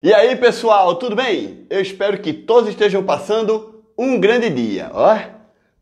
E aí, pessoal, tudo bem? Eu espero que todos estejam passando um grande dia. Ó,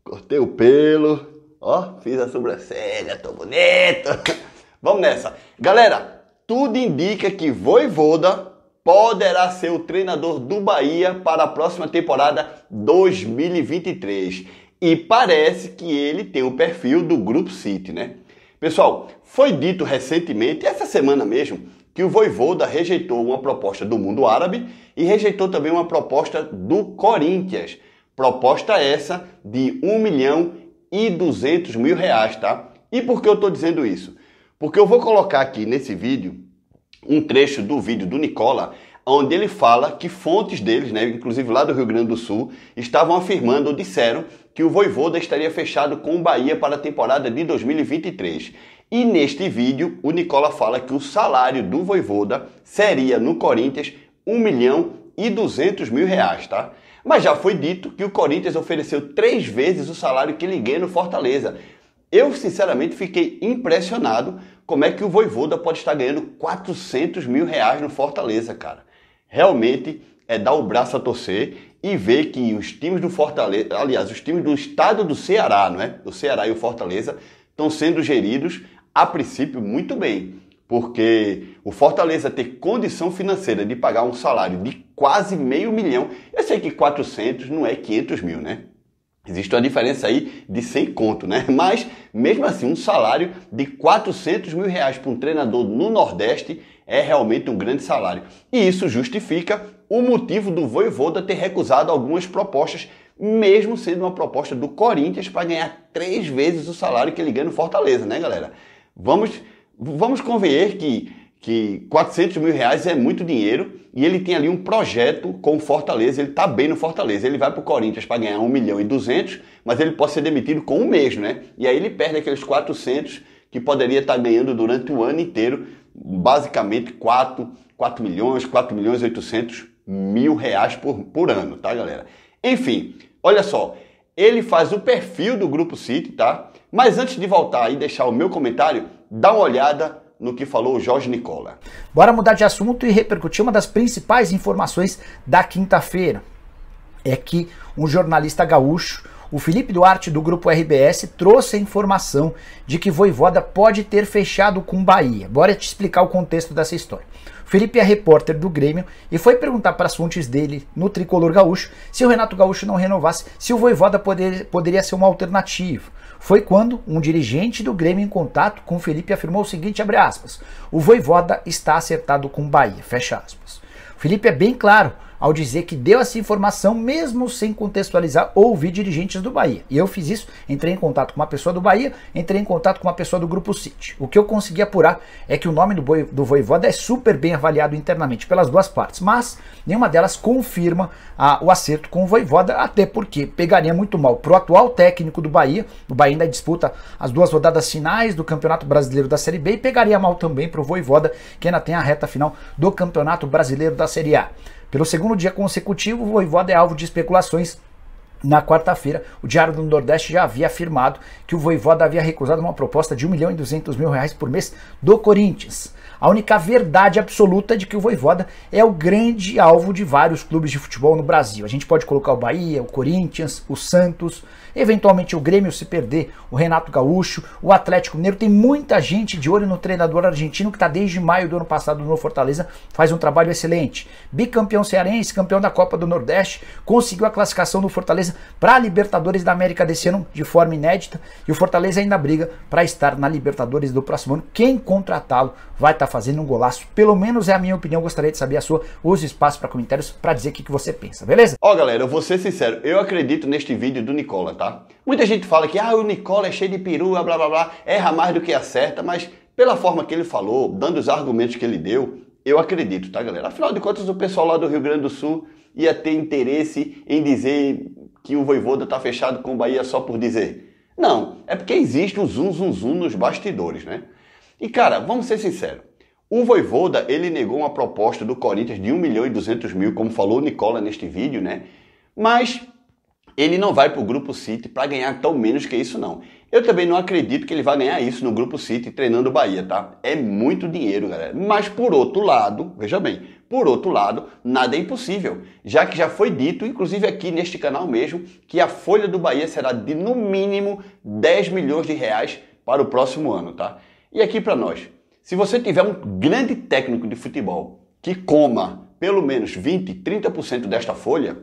cortei o pelo, ó, fiz a sobrancelha, tô bonito. Vamos nessa. Galera, tudo indica que Voivoda poderá ser o treinador do Bahia para a próxima temporada 2023. E parece que ele tem o perfil do Grupo City, né? Pessoal, foi dito recentemente, essa semana mesmo, que o Voivoda rejeitou uma proposta do mundo árabe e rejeitou também uma proposta do Corinthians. Proposta essa de 1 milhão e 200 mil reais, tá? E por que eu estou dizendo isso? Porque eu vou colocar aqui nesse vídeo um trecho do vídeo do Nicola, onde ele fala que fontes deles, né, inclusive lá do Rio Grande do Sul, estavam afirmando ou disseram que o Voivoda estaria fechado com o Bahia para a temporada de 2023. E neste vídeo, o Nicola fala que o salário do Voivoda seria no Corinthians 1 milhão e 200 mil reais, tá? Mas já foi dito que o Corinthians ofereceu três vezes o salário que ele ganha no Fortaleza. Eu, sinceramente, fiquei impressionado como é que o Voivoda pode estar ganhando 400 mil reais no Fortaleza, cara. Realmente é dar o braço a torcer e ver que os times do Fortaleza, aliás, os times do estado do Ceará, não é? O Ceará e o Fortaleza estão sendo geridos a princípio, muito bem, porque o Fortaleza ter condição financeira de pagar um salário de quase meio milhão, eu sei que 400 não é 500 mil, né? Existe uma diferença aí de 100 conto, né? Mas, mesmo assim, um salário de 400 mil reais para um treinador no Nordeste é realmente um grande salário. E isso justifica o motivo do Voivoda ter recusado algumas propostas, mesmo sendo uma proposta do Corinthians para ganhar três vezes o salário que ele ganha no Fortaleza, né, galera? Vamos, vamos convenher que, que 400 mil reais é muito dinheiro e ele tem ali um projeto com o Fortaleza, ele está bem no Fortaleza. Ele vai para o Corinthians para ganhar 1 milhão e 200, mas ele pode ser demitido com um mês, né? E aí ele perde aqueles 400 que poderia estar tá ganhando durante o ano inteiro, basicamente 4, 4 milhões, 4 milhões e 800 mil reais por, por ano, tá, galera? Enfim, olha só, ele faz o perfil do Grupo City, tá? Mas antes de voltar e deixar o meu comentário, dá uma olhada no que falou o Jorge Nicola. Bora mudar de assunto e repercutir uma das principais informações da quinta-feira. É que um jornalista gaúcho, o Felipe Duarte do grupo RBS, trouxe a informação de que Voivoda pode ter fechado com Bahia. Bora te explicar o contexto dessa história. Felipe é repórter do Grêmio e foi perguntar para as fontes dele no Tricolor Gaúcho se o Renato Gaúcho não renovasse, se o Voivoda poder, poderia ser uma alternativa. Foi quando um dirigente do Grêmio em contato com Felipe afirmou o seguinte, abre aspas, o Voivoda está acertado com o Bahia, fecha aspas. Felipe é bem claro, ao dizer que deu essa informação mesmo sem contextualizar ou ouvir dirigentes do Bahia. E eu fiz isso, entrei em contato com uma pessoa do Bahia, entrei em contato com uma pessoa do Grupo City. O que eu consegui apurar é que o nome do, boi, do Voivoda é super bem avaliado internamente pelas duas partes, mas nenhuma delas confirma ah, o acerto com o Voivoda, até porque pegaria muito mal pro atual técnico do Bahia, o Bahia ainda disputa as duas rodadas finais do Campeonato Brasileiro da Série B e pegaria mal também pro Voivoda, que ainda tem a reta final do Campeonato Brasileiro da Série A. Pelo segundo dia consecutivo, o Voivoda é alvo de especulações na quarta-feira, o Diário do Nordeste já havia afirmado que o Voivoda havia recusado uma proposta de 1 milhão e 200 mil reais por mês do Corinthians. A única verdade absoluta é de que o Voivoda é o grande alvo de vários clubes de futebol no Brasil. A gente pode colocar o Bahia, o Corinthians, o Santos, eventualmente o Grêmio se perder, o Renato Gaúcho, o Atlético Mineiro. Tem muita gente de olho no treinador argentino que está desde maio do ano passado no Fortaleza, faz um trabalho excelente. Bicampeão cearense, campeão da Copa do Nordeste, conseguiu a classificação do Fortaleza para a Libertadores da América desse ano de forma inédita. E o Fortaleza ainda briga para estar na Libertadores do próximo ano. Quem contratá-lo vai estar tá fazendo um golaço. Pelo menos é a minha opinião. Gostaria de saber a sua. Use espaço para comentários para dizer o que, que você pensa, beleza? Ó, galera, eu vou ser sincero. Eu acredito neste vídeo do Nicola, tá? Muita gente fala que ah, o Nicola é cheio de perua, blá blá blá, erra mais do que acerta, mas pela forma que ele falou, dando os argumentos que ele deu, eu acredito, tá, galera? Afinal de contas, o pessoal lá do Rio Grande do Sul ia ter interesse em dizer que o Voivoda está fechado com o Bahia só por dizer. Não, é porque existe um zum zum zum nos bastidores, né? E cara, vamos ser sinceros. O Voivoda, ele negou uma proposta do Corinthians de 1 milhão e 200 mil, como falou o Nicola neste vídeo, né? Mas ele não vai para o Grupo City para ganhar tão menos que isso, não. Eu também não acredito que ele vai ganhar isso no Grupo City treinando o Bahia, tá? É muito dinheiro, galera. Mas por outro lado, veja bem, por outro lado, nada é impossível, já que já foi dito, inclusive aqui neste canal mesmo, que a folha do Bahia será de no mínimo 10 milhões de reais para o próximo ano, tá? E aqui para nós, se você tiver um grande técnico de futebol que coma pelo menos 20, 30% desta folha,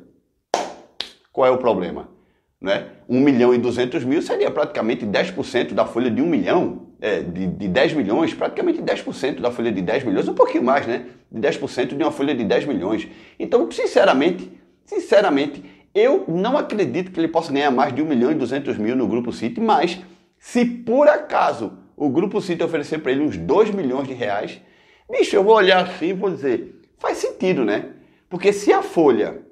qual é o problema? Né? 1 milhão e 200 mil seria praticamente 10% da folha de 1 milhão, é, de, de 10 milhões, praticamente 10% da folha de 10 milhões, um pouquinho mais, né? De 10% de uma folha de 10 milhões. Então, sinceramente, sinceramente, eu não acredito que ele possa ganhar mais de 1 milhão e 200 mil no Grupo City, mas se por acaso o Grupo City oferecer para ele uns 2 milhões de reais, bicho, eu vou olhar assim e vou dizer, faz sentido, né? Porque se a folha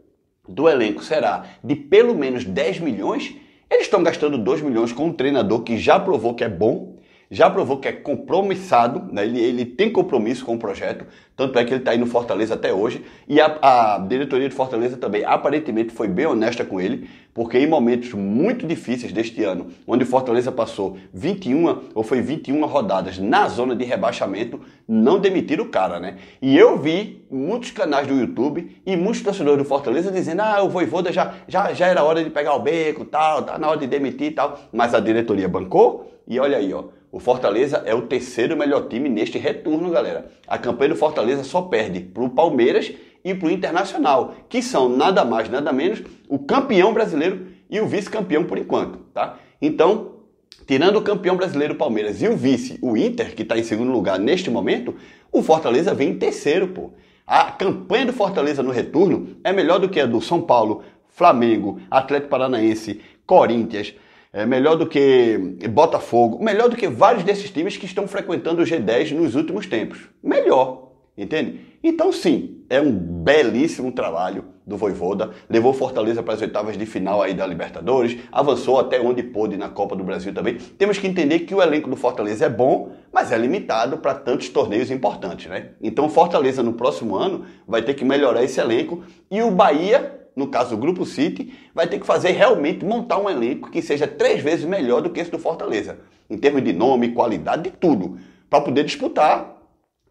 do elenco será de pelo menos 10 milhões, eles estão gastando 2 milhões com um treinador que já provou que é bom já provou que é compromissado, né? ele, ele tem compromisso com o projeto, tanto é que ele está aí no Fortaleza até hoje, e a, a, diretoria de Fortaleza também aparentemente foi bem honesta com ele, porque em momentos muito difíceis deste ano, onde o Fortaleza passou 21 ou foi 21 rodadas na zona de rebaixamento, não demitiram o cara, né? E eu vi muitos canais do YouTube e muitos torcedores do Fortaleza dizendo: ah, o Voivoda já, já, já era hora de pegar o beco, tal, tá na hora de demitir e tal, mas a diretoria bancou e olha aí, ó o Fortaleza é o terceiro melhor time neste retorno, galera. A campanha do Fortaleza só perde para o Palmeiras e para o Internacional, que são nada mais, nada menos o campeão brasileiro e o vice-campeão por enquanto, tá? Então, tirando o campeão brasileiro Palmeiras e o vice, o Inter, que está em segundo lugar neste momento, o Fortaleza vem em terceiro, pô. A campanha do Fortaleza no retorno é melhor do que a do São Paulo, Flamengo, Atlético Paranaense, Corinthians, é melhor do que Botafogo, melhor do que vários desses times que estão frequentando o G10 nos últimos tempos. Melhor, entende? Então, sim, é um belíssimo trabalho do Voivoda, levou Fortaleza para as oitavas de final aí da Libertadores, avançou até onde pôde na Copa do Brasil também. Temos que entender que o elenco do Fortaleza é bom, mas é limitado para tantos torneios importantes, né? Então, Fortaleza no próximo ano vai ter que melhorar esse elenco e o Bahia no caso o Grupo City, vai ter que fazer realmente montar um elenco que seja três vezes melhor do que esse do Fortaleza, em termos de nome, qualidade, de tudo, para poder disputar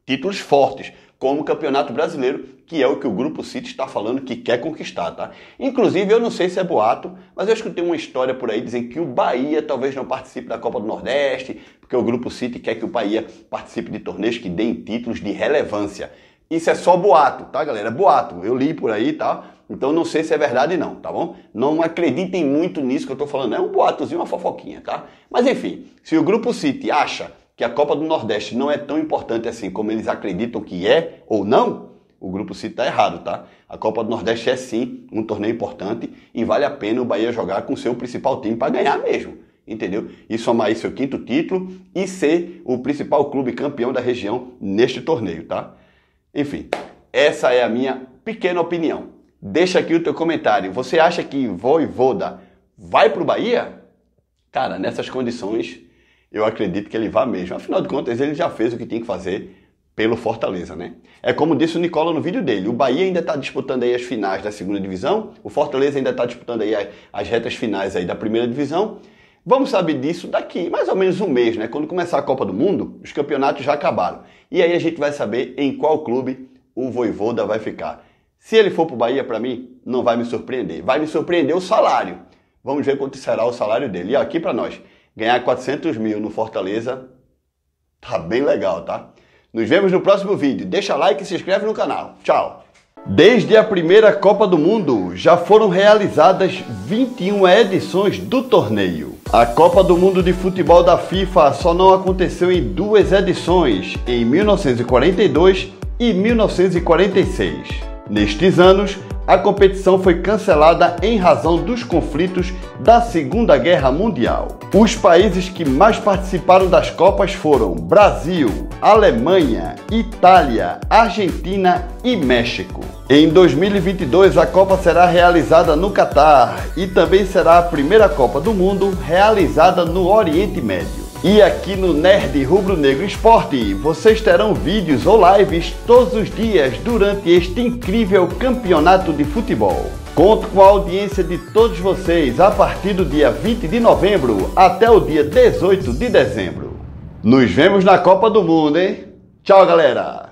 títulos fortes, como o Campeonato Brasileiro, que é o que o Grupo City está falando que quer conquistar, tá? Inclusive, eu não sei se é boato, mas eu escutei uma história por aí dizendo que o Bahia talvez não participe da Copa do Nordeste, porque o Grupo City quer que o Bahia participe de torneios que deem títulos de relevância. Isso é só boato, tá, galera? É boato. Eu li por aí, tá? Então não sei se é verdade não, tá bom? Não acreditem muito nisso que eu tô falando, é um boatozinho, é uma fofoquinha, tá? Mas enfim, se o grupo City acha que a Copa do Nordeste não é tão importante assim como eles acreditam que é ou não, o grupo City tá errado, tá? A Copa do Nordeste é sim um torneio importante e vale a pena o Bahia jogar com seu principal time para ganhar mesmo entendeu? E somar aí seu quinto título e ser o principal clube campeão da região neste torneio, tá? Enfim, essa é a minha pequena opinião. Deixa aqui o teu comentário. Você acha que Voivoda vai para o Bahia? Cara, nessas condições, eu acredito que ele vá mesmo. Afinal de contas, ele já fez o que tinha que fazer pelo Fortaleza, né? É como disse o Nicola no vídeo dele, o Bahia ainda está disputando aí as finais da segunda divisão, o Fortaleza ainda está disputando aí as retas finais aí da primeira divisão. Vamos saber disso daqui mais ou menos um mês, né? Quando começar a Copa do Mundo, os campeonatos já acabaram. E aí a gente vai saber em qual clube o Voivoda vai ficar. Se ele for para o Bahia, para mim, não vai me surpreender. Vai me surpreender o salário. Vamos ver quanto será o salário dele. E aqui para nós, ganhar 400 mil no Fortaleza tá bem legal, tá? Nos vemos no próximo vídeo. Deixa like e se inscreve no canal. Tchau! Desde a primeira Copa do Mundo, já foram realizadas 21 edições do torneio. A Copa do Mundo de Futebol da FIFA só não aconteceu em duas edições, em 1942 e 1946. Nestes anos, a competição foi cancelada em razão dos conflitos da Segunda Guerra Mundial. Os países que mais participaram das Copas foram Brasil, Alemanha, Itália, Argentina e México. Em 2022, a Copa será realizada no Catar e também será a primeira Copa do Mundo realizada no Oriente Médio. E aqui no Nerd Rubro Negro Esporte, vocês terão vídeos ou lives todos os dias durante este incrível campeonato de futebol. Conto com a audiência de todos vocês a partir do dia 20 de novembro até o dia 18 de dezembro. Nos vemos na Copa do Mundo, hein? Tchau, galera!